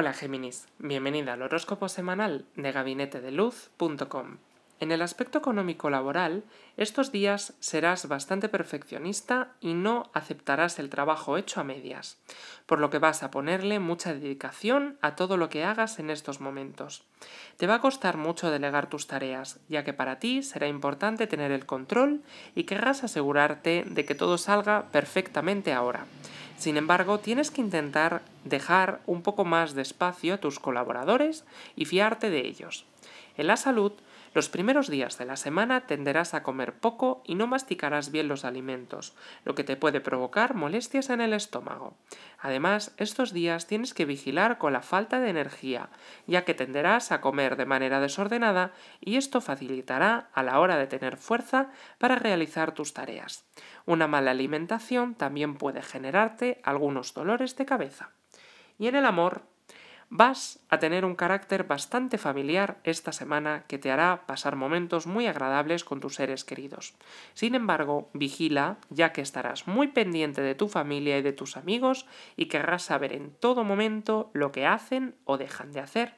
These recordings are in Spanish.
Hola Géminis, bienvenida al horóscopo semanal de gabinetedeluz.com. En el aspecto económico laboral, estos días serás bastante perfeccionista y no aceptarás el trabajo hecho a medias, por lo que vas a ponerle mucha dedicación a todo lo que hagas en estos momentos. Te va a costar mucho delegar tus tareas, ya que para ti será importante tener el control y querrás asegurarte de que todo salga perfectamente ahora. Sin embargo, tienes que intentar dejar un poco más de espacio a tus colaboradores y fiarte de ellos. En la salud, los primeros días de la semana tenderás a comer poco y no masticarás bien los alimentos, lo que te puede provocar molestias en el estómago. Además, estos días tienes que vigilar con la falta de energía, ya que tenderás a comer de manera desordenada y esto facilitará a la hora de tener fuerza para realizar tus tareas. Una mala alimentación también puede generarte algunos dolores de cabeza. Y en el amor, Vas a tener un carácter bastante familiar esta semana que te hará pasar momentos muy agradables con tus seres queridos. Sin embargo, vigila, ya que estarás muy pendiente de tu familia y de tus amigos y querrás saber en todo momento lo que hacen o dejan de hacer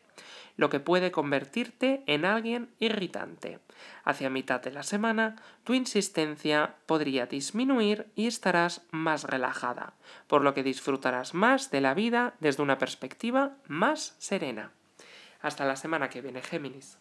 lo que puede convertirte en alguien irritante. Hacia mitad de la semana, tu insistencia podría disminuir y estarás más relajada, por lo que disfrutarás más de la vida desde una perspectiva más serena. Hasta la semana que viene, Géminis.